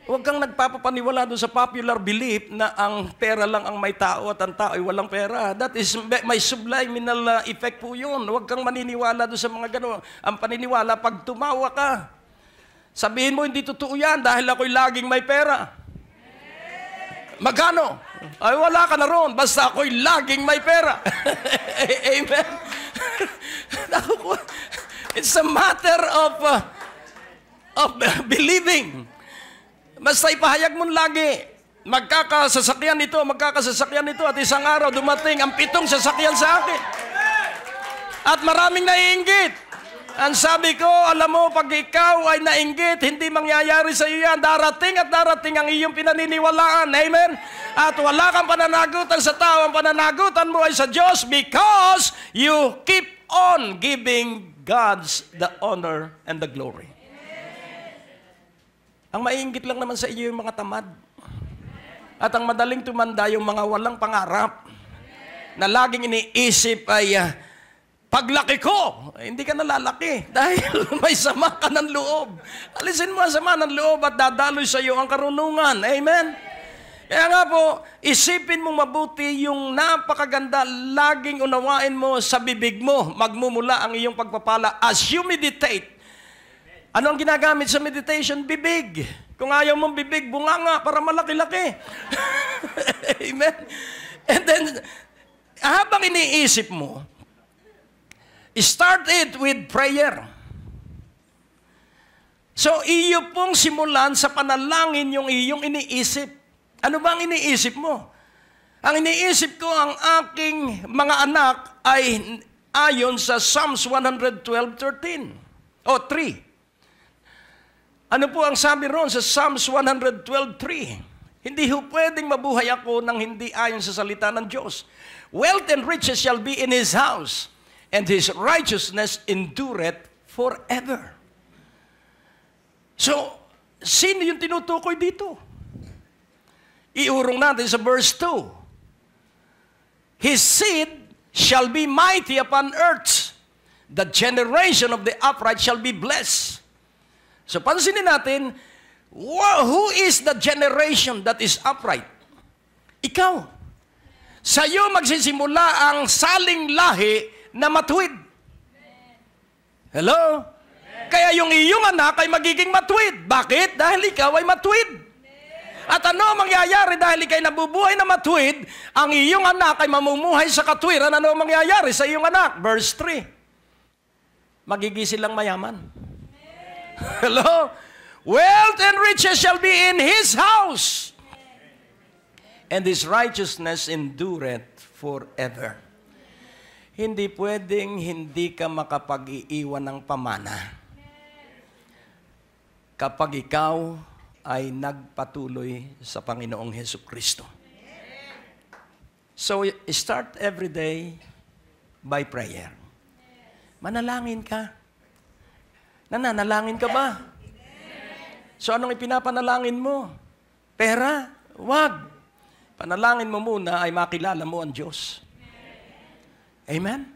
Huwag kang nagpapapaniwala doon sa popular belief na ang pera lang ang may tao at ang tao ay walang pera. That is, may subliminal uh, effect po yun. Huwag kang maniniwala doon sa mga gano'n. Ang paniniwala, pag tumawa ka, sabihin mo, hindi totoo yan dahil ako'y laging may pera. Magkano? Ay, wala ka na ron. Basta ako'y laging may pera. Amen? It's a matter of, uh, of uh, believing. Basta ipahayag mo lagi. Magkakasasakyan ito, magkakasasakyan ito. At isang araw dumating ang pitong sasakyan sa akin. At maraming naiinggit. Ang sabi ko, alam mo, pag ikaw ay nainggit, hindi mangyayari sa iyo yan. Darating at darating ang iyong pinaniniwalaan. Amen? At wala kang pananagutan sa tao. Ang pananagutan mo ay sa Diyos because you keep on giving God's the honor and the glory. Ang maiinggit lang naman sa iyo yung mga tamad. At ang madaling tumanda yung mga walang pangarap. Na laging iniisip ay, uh, paglaki ko, eh, hindi ka nalalaki dahil may sama ka ng loob. Alisin mo ang sama ng loob at dadaloy sa iyo ang karunungan. Amen? Kaya nga po, isipin mong mabuti yung napakaganda, laging unawain mo sa bibig mo, magmumula ang iyong pagpapala as you meditate ano ang ginagamit sa meditation? Bibig. Kung ayaw mong bibig, bunga nga para malaki-laki. Amen? And then, habang iniisip mo, start it with prayer. So, iyo pong simulan sa panalangin yung iyong iniisip. Ano bang iniisip mo? Ang iniisip ko, ang aking mga anak ay ayon sa Psalms 112.13 o 3. Ano po ang sabi roon sa Psalms 112.3? Hindi ho pwedeng mabuhay ako nang hindi ayon sa salita ng Diyos. Wealth and riches shall be in His house, and His righteousness endureth forever. So, sino yung tinutukoy dito? Iurong natin sa verse 2. His seed shall be mighty upon earth. The generation of the upright shall be blessed. So pansinin natin, who is the generation that is upright? Ikaw. Sa iyo magsisimula ang saling lahi na matuwid. Hello? Kaya yung iyong anak ay magiging matuwid. Bakit? Dahil ikaw ay matuwid. At ano mangyayari dahil ikay nabubuhay na matuwid, ang iyong anak ay mamumuhay sa katwiran. Ano mangyayari sa iyong anak? Verse 3. Magiging silang mayaman. Hello? Wealth and riches shall be in his house. And his righteousness endureth forever. Hindi pwedeng hindi ka makapag-iiwan ng pamana. Kapag ikaw ay nagpatuloy sa Panginoong Heso Kristo. So, start every day by prayer. Manalangin ka. Nananalangin ka ba? So anong ipinapanalangin mo? Pera? Wag. Panalangin mo muna ay makilala mo ang Diyos. Amen?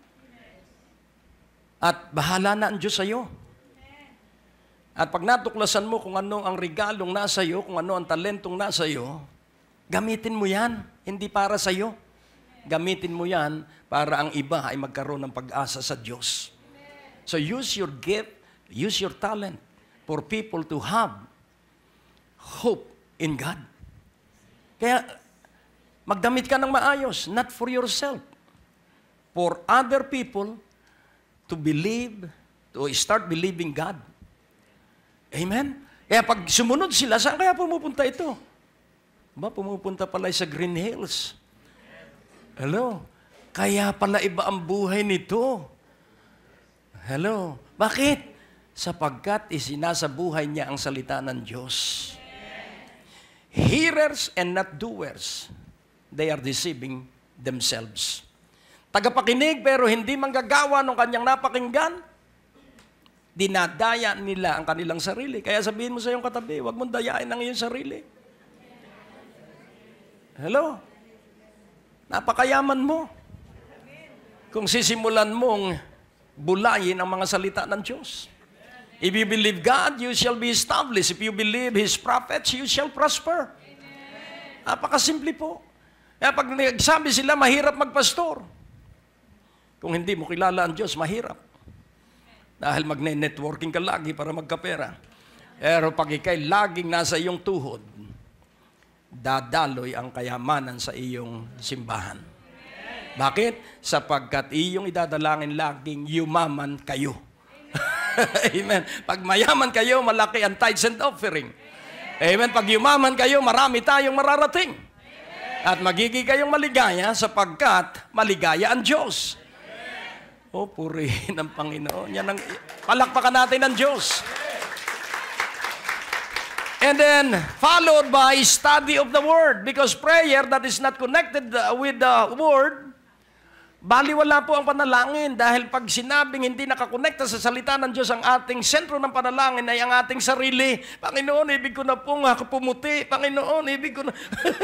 At bahala na ang Diyos sa iyo. At pag natuklasan mo kung ano ang regalong nasa iyo, kung ano ang talentong nasa iyo, gamitin mo yan, hindi para sa iyo. Gamitin mo yan para ang iba ay magkaroon ng pag-asa sa Diyos. So use your gift Use your talent for people to have hope in God. Kaya, magdamit ka ng maayos, not for yourself. For other people to believe, to start believing God. Amen? Kaya pag sumunod sila, saan kaya pumupunta ito? Ba, pumupunta pala sa Green Hills. Hello? Kaya pala iba ang buhay nito. Hello? Bakit? sapagkat isinasabuhay niya ang salita ng Diyos. Hearers and not doers, they are deceiving themselves. Tagapakinig pero hindi manggagawa ng kanyang napakinggan, dinadaya nila ang kanilang sarili. Kaya sabihin mo sa iyong katabi, huwag mong dayain ang iyong sarili. Hello? Napakayaman mo. Kung sisimulan mong bulayin ang mga salita ng Diyos. If you believe God, you shall be established. If you believe His prophets, you shall prosper. Amen. Napakasimple po. Kaya pag nagsabi sila, mahirap magpastor. Kung hindi mo kilala ang Diyos, mahirap. Dahil magne-networking ka lagi para magkapera. Pero pag ikay laging nasa iyong tuhod, dadaloy ang kayamanan sa iyong simbahan. Bakit? Sapagkat iyong idadalangin laging yumaman kayo. Amen. Pag mayaman kayo, malaki ang tithes and offering. Amen. Amen. Pag yumaman kayo, marami tayong mararating. Amen. At magiging kayong maligaya sapagkat maligaya ang Diyos. O, oh, purihin ang Panginoon. Yan ang, palakpakan natin ang Diyos. And then, followed by study of the Word. Because prayer that is not connected with the Word Bali wala po ang panalangin dahil pag sinabing hindi nakakonekta sa salita ng Diyos ang ating sentro ng panalangin ay ang ating sarili. Panginoon, ibig ko na po pong ako pumuti. Panginoon, ibig ko na...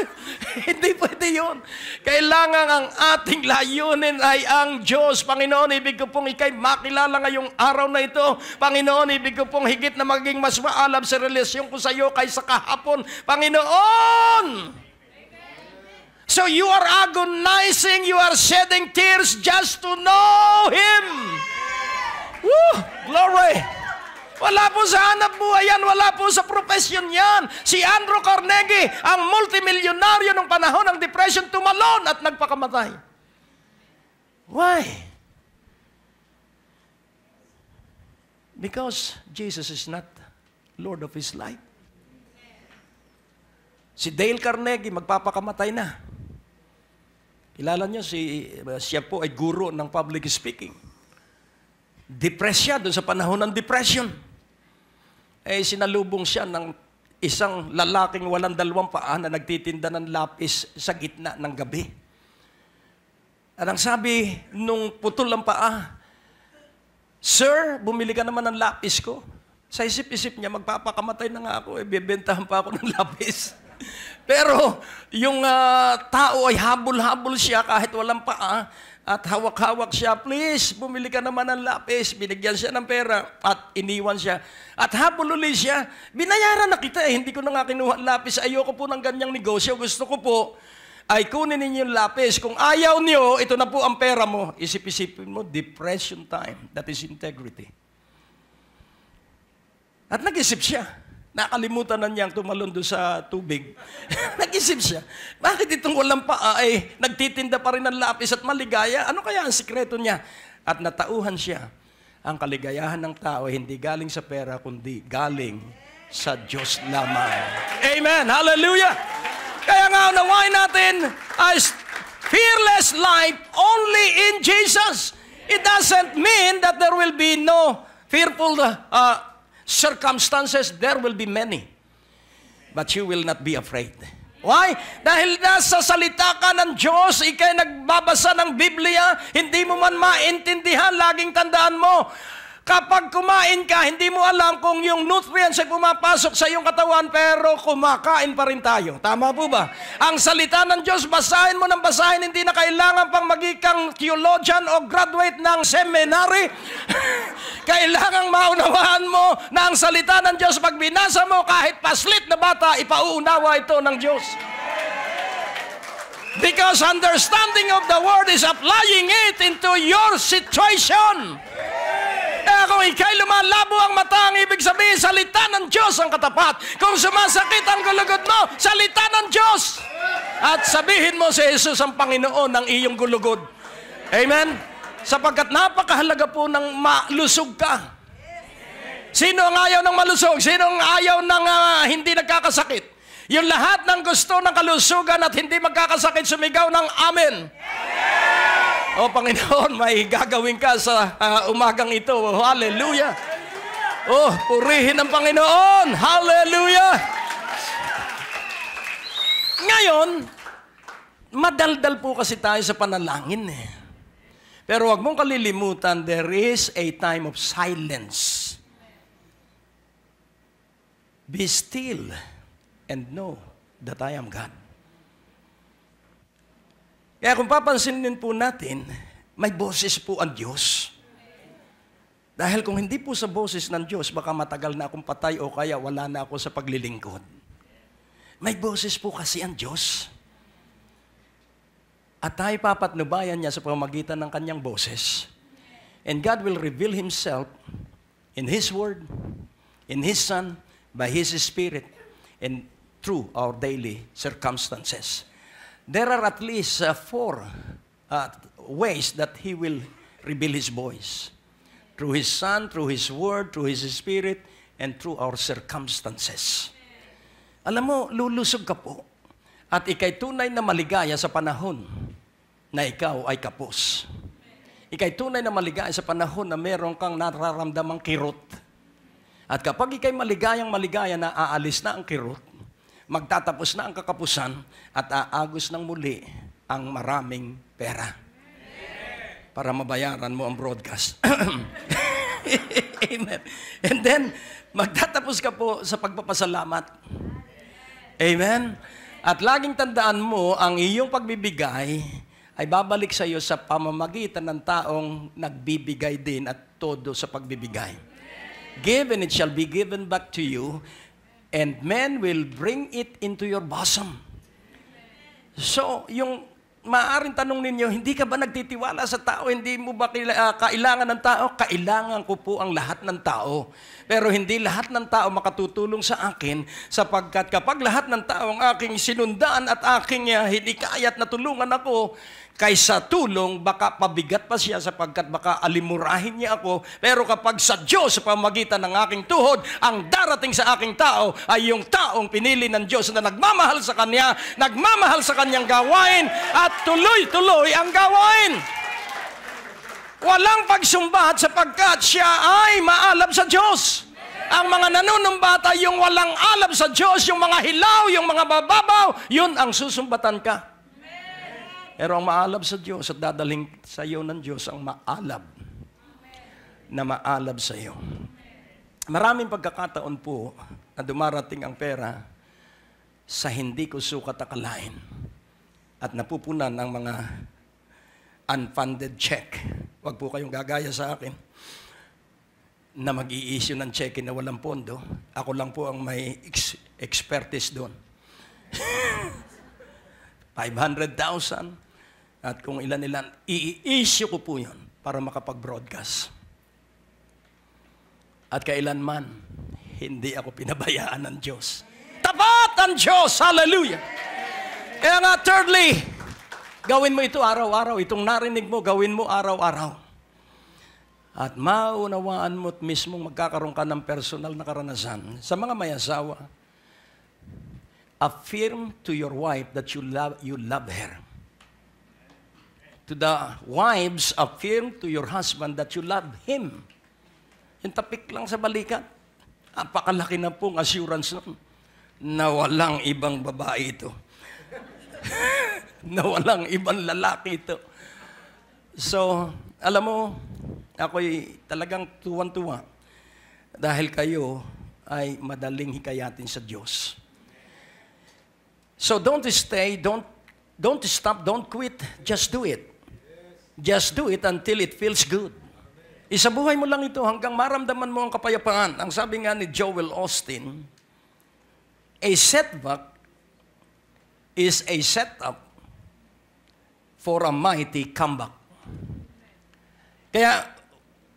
hindi pwede yun. Kailangan ang ating layunin ay ang Diyos. Panginoon, ibig ko pong ikay makilala ngayong araw na ito. Panginoon, ibig ko pong higit na maging mas maalam sa relasyon ko sa iyo kaysa kahapon. Panginoon! So you are agonizing, you are shedding tears just to know Him. Woo! Glory! Wala po sa hanap buhay yan, wala po sa profession yan. Si Andrew Carnegie, ang multimilyonaryo ng panahon ng Depression, tumalon at nagpakamatay. Why? Because Jesus is not Lord of his life. Si Dale Carnegie, magpapakamatay na. Kilala niya si, siya po ay guro ng public speaking. Depressed siya doon sa panahon ng depression. Eh, sinalubong siya ng isang lalaking walang dalawang paa na nagtitinda ng lapis sa gitna ng gabi. At ang sabi nung putol ang paa, Sir, bumili ka naman ng lapis ko. Sa isip-isip niya, magpapakamatay na nga ako, eh, bibentahan pa ako ng lapis. Pero yung uh, tao ay habol-habol siya kahit walang paa at hawak-hawak siya, please, bumili ka naman ng lapis. Binigyan siya ng pera at iniwan siya. At habol ulit siya, binayaran na kita eh, hindi ko na nga kinuha lapis. Ayoko po ng ganyang negosyo. Gusto ko po ay kunin ninyo yung lapis. Kung ayaw niyo, ito na po ang pera mo. Isip-isipin mo, depression time. That is integrity. At nag-isip siya. Nakalimutan na niyang tumalon doon sa tubig. Nag-isip siya, bakit itong walang pa ay eh, nagtitinda pa rin ng lapis at maligaya? Ano kaya ang sikreto niya? At natauhan siya, ang kaligayahan ng tao hindi galing sa pera, kundi galing sa Diyos lamang. Amen! Hallelujah! Kaya nga, unawain natin as fearless life only in Jesus. It doesn't mean that there will be no fearful uh, circumstances, there will be many. But you will not be afraid. Why? Dahil nasa salita ka ng Diyos, ikay nagbabasa ng Biblia, hindi mo man maintindihan, laging tandaan mo, Kapag kumain ka, hindi mo alam kung yung nutrients ay pumapasok sa iyong katawan, pero kumakain pa rin tayo. Tama po ba? Ang salita ng Diyos, basahin mo ng basahin, hindi na kailangan pang magikang theologian o graduate ng seminary. kailangan maunawaan mo na ang salita ng Diyos, pag binasa mo, kahit paslit na bata, ipauunawa ito ng Diyos. Because understanding of the word is applying it into your situation. Yeah kung ikay lumalabo ang mata, ang ibig sabihin, salita ng Diyos ang katapat. Kung sumasakit ang gulugod mo, salita ng Diyos. At sabihin mo si Jesus ang Panginoon ng iyong gulugod. Amen? Sapagkat napakahalaga po ng malusog ka. Sino ang ayaw ng malusog? Sino ang ayaw ng uh, hindi nagkakasakit? Yung lahat ng gusto ng kalusugan at hindi magkakasakit, sumigaw ng Amen. Amen. O Panginoon, may gagawin ka sa uh, umagang ito. Hallelujah! Oh, purihin ng Panginoon! Hallelujah! Ngayon, madaldal po kasi tayo sa panalangin eh. Pero wag mong kalilimutan, there is a time of silence. Be still and know that I am God. Kaya kung papansinin po natin, may boses po ang Diyos. Dahil kung hindi po sa boses ng Diyos, baka matagal na akong patay o kaya wala na ako sa paglilingkod. May boses po kasi ang Diyos. At tayo papatnubayan niya sa pamagitan ng kanyang boses. And God will reveal Himself in His Word, in His Son, by His Spirit, and through our daily circumstances there are at least uh, four uh, ways that He will reveal His voice through His Son, through His Word, through His Spirit, and through our circumstances. Alam mo, lulusog ka po at ikay tunay na maligaya sa panahon na ikaw ay kapos. Ikay tunay na maligaya sa panahon na meron kang nararamdamang kirot. At kapag ikay maligayang maligaya na aalis na ang kirot, magtatapos na ang kakapusan at aagos ng muli ang maraming pera. Para mabayaran mo ang broadcast. Amen. And then, magtatapos ka po sa pagpapasalamat. Amen. At laging tandaan mo, ang iyong pagbibigay ay babalik sa iyo sa pamamagitan ng taong nagbibigay din at todo sa pagbibigay. Give and it shall be given back to you and men will bring it into your bosom. So, yung maaaring tanong ninyo, hindi ka ba nagtitiwala sa tao? Hindi mo ba ah, kailangan ng tao? Kailangan ko po ang lahat ng tao. Pero hindi lahat ng tao makatutulong sa akin sapagkat kapag lahat ng tao ang aking sinundaan at aking ah, hinikayat na tulungan ako, Kaysa tulong, baka pabigat pa siya sapagkat baka alimurahin niya ako. Pero kapag sa Diyos sa pamagitan ng aking tuhod, ang darating sa aking tao ay yung taong pinili ng Diyos na nagmamahal sa Kanya, nagmamahal sa Kanyang gawain, at tuloy-tuloy ang gawain. Walang pagsumbat sapagkat siya ay maalab sa Diyos ang mga nanunumbata, yung walang alab sa Diyos, yung mga hilaw, yung mga bababaw, yun ang susumbatan ka. Pero ang maalab sa Diyos at dadaling sa iyo ng Diyos ang maalab na maalab sa iyo. Maraming pagkakataon po na dumarating ang pera sa hindi ko sukat akalain at napupunan ang mga unfunded check. Huwag po kayong gagaya sa akin na mag i issue ng check na walang pondo. Ako lang po ang may ex- expertise doon. 500,000, At kung ilan-ilan, i-issue ko po yun para makapag-broadcast. At kailanman, hindi ako pinabayaan ng Diyos. Tapat ang Diyos! Hallelujah! Kaya nga, thirdly, gawin mo ito araw-araw. Itong narinig mo, gawin mo araw-araw. At maunawaan mo at mismo magkakaroon ka ng personal na karanasan. Sa mga may asawa. affirm to your wife that you love, you love her to the wives, affirm to your husband that you love him. Yung tapik lang sa balikat. Apakalaki na pong assurance nun na walang ibang babae ito. na walang ibang lalaki ito. So, alam mo, ako'y talagang tuwan-tuwa dahil kayo ay madaling hikayatin sa Diyos. So don't stay, don't don't stop, don't quit, just do it. Just do it until it feels good. Isabuhay mo lang ito hanggang maramdaman mo ang kapayapaan. Ang sabi nga ni Joel Austin, a setback is a setup for a mighty comeback. Kaya,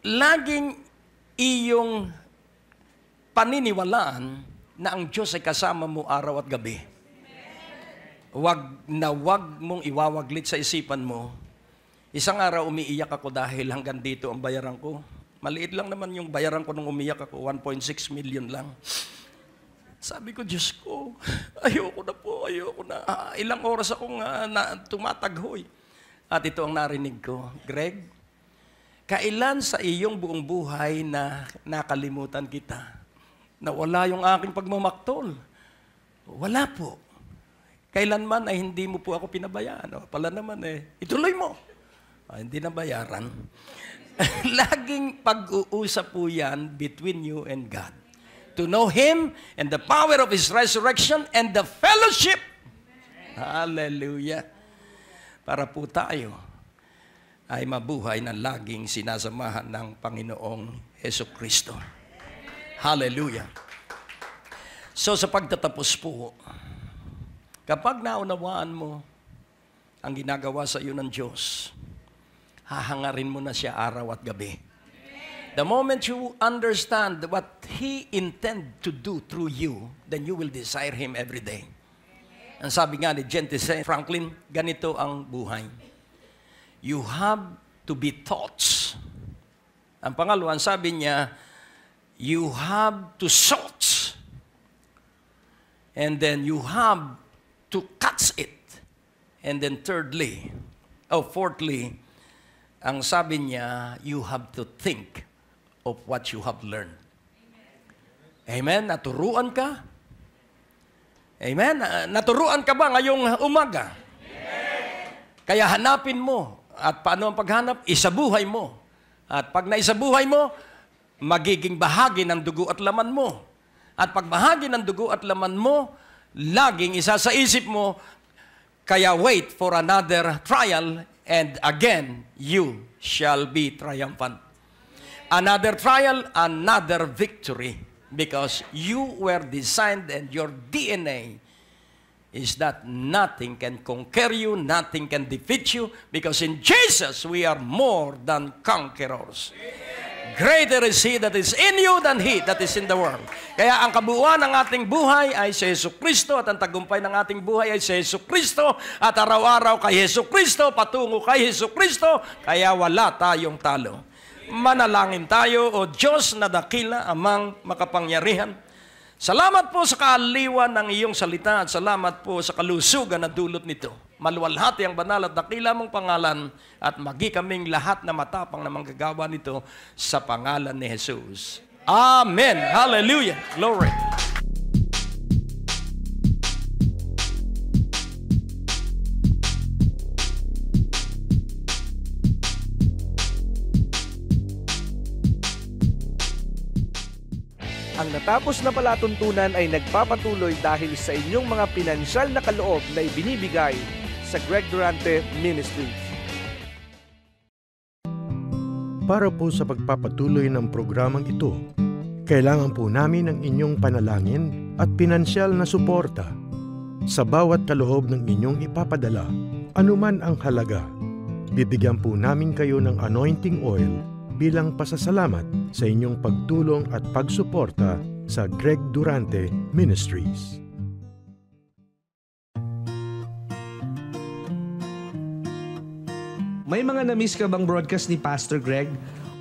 laging iyong paniniwalaan na ang Diyos ay kasama mo araw at gabi. Wag na wag mong iwawaglit sa isipan mo Isang araw umiiyak ako dahil hanggang dito ang bayaran ko. Maliit lang naman yung bayaran ko nung umiyak ako, 1.6 million lang. Sabi ko, Diyos ko, ayoko na po, ayoko na. Ah, ilang oras akong uh, na, tumataghoy. At ito ang narinig ko, Greg, kailan sa iyong buong buhay na nakalimutan kita? Nawala yung aking pagmamaktol? Wala po. Kailanman ay hindi mo po ako pinabayaan. O, pala naman eh, ituloy mo. Ah, hindi na bayaran. Laging pag-uusap po yan between you and God. To know Him and the power of His resurrection and the fellowship. Hallelujah. Para po tayo ay mabuhay na laging sinasamahan ng Panginoong Heso Kristo. Hallelujah. So sa pagtatapos po, kapag naunawaan mo ang ginagawa sa iyo ng Diyos, hahangarin mo na siya araw at gabi. Amen. The moment you understand what He intend to do through you, then you will desire Him every day. Ang sabi nga ni Gentile Franklin, ganito ang buhay. You have to be thoughts. Ang pangalawa, sabi niya, you have to salt. And then you have to cut it. And then thirdly, oh, fourthly, ang sabi niya, you have to think of what you have learned. Amen? Naturuan ka? Amen? Ah, naturuan ka ba ngayong umaga? Kaya hanapin mo. At paano ang paghanap? Isabuhay mo. At pag naisabuhay mo, magiging bahagi ng dugo at laman mo. At pag bahagi ng dugo at laman mo, laging isa sa isip mo, kaya wait for another trial and again you shall be triumphant. Another trial, another victory, because you were designed and your DNA is that nothing can conquer you, nothing can defeat you, because in Jesus we are more than conquerors. Amen greater is He that is in you than He that is in the world. Kaya ang kabuuan ng ating buhay ay si Yesu Kristo at ang tagumpay ng ating buhay ay si Yesu Kristo at araw-araw kay Yesu Kristo, patungo kay Yesu Kristo, kaya wala tayong talo. Manalangin tayo, O Diyos na dakila amang makapangyarihan, Salamat po sa kaaliwan ng iyong salita at salamat po sa kalusugan na dulot nito. Maluwalhati ang banal at dakila mong pangalan at magi kaming lahat na matapang na manggagawa nito sa pangalan ni Jesus. Amen. Hallelujah. Glory. Ang natapos na palatuntunan ay nagpapatuloy dahil sa inyong mga pinansyal na kaloob na ibinibigay sa Greg Durante Ministry. Para po sa pagpapatuloy ng programang ito, kailangan po namin ang inyong panalangin at pinansyal na suporta sa bawat kaloob ng inyong ipapadala, anuman ang halaga. Bibigyan po namin kayo ng anointing oil bilang pasasalamat sa inyong pagtulong at pagsuporta sa Greg Durante Ministries. May mga namiss ka bang broadcast ni Pastor Greg?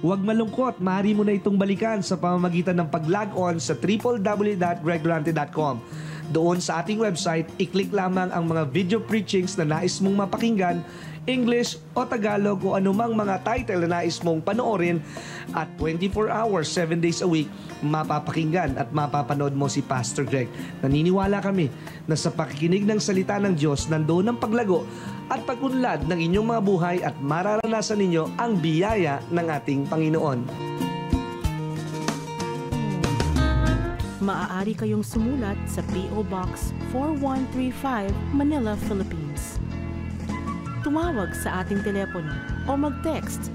Huwag malungkot, maaari mo na itong balikan sa pamamagitan ng pag-log on sa www.gregdurante.com. Doon sa ating website, i-click lamang ang mga video preachings na nais mong mapakinggan English o Tagalog o anumang mga title na nais mong panoorin at 24 hours, 7 days a week mapapakinggan at mapapanood mo si Pastor Greg. Naniniwala kami na sa pakikinig ng salita ng Diyos nandoon ang paglago at pagunlad ng inyong mga buhay at mararanasan ninyo ang biyaya ng ating Panginoon. maaari kayong sumulat sa PO Box 4135, Manila, Philippines tumawag sa ating telepono o mag-text.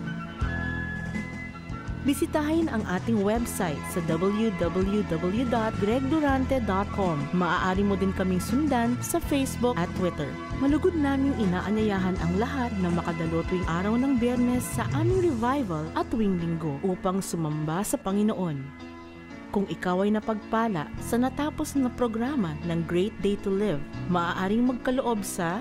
Bisitahin ang ating website sa www.gregdurante.com. Maaari mo din kaming sundan sa Facebook at Twitter. Malugod naming inaanyayahan ang lahat na makadalo tuwing araw ng biyernes sa aming revival at tuwing linggo upang sumamba sa Panginoon. Kung ikaw ay napagpala sa natapos na programa ng Great Day to Live, maaaring magkaloob sa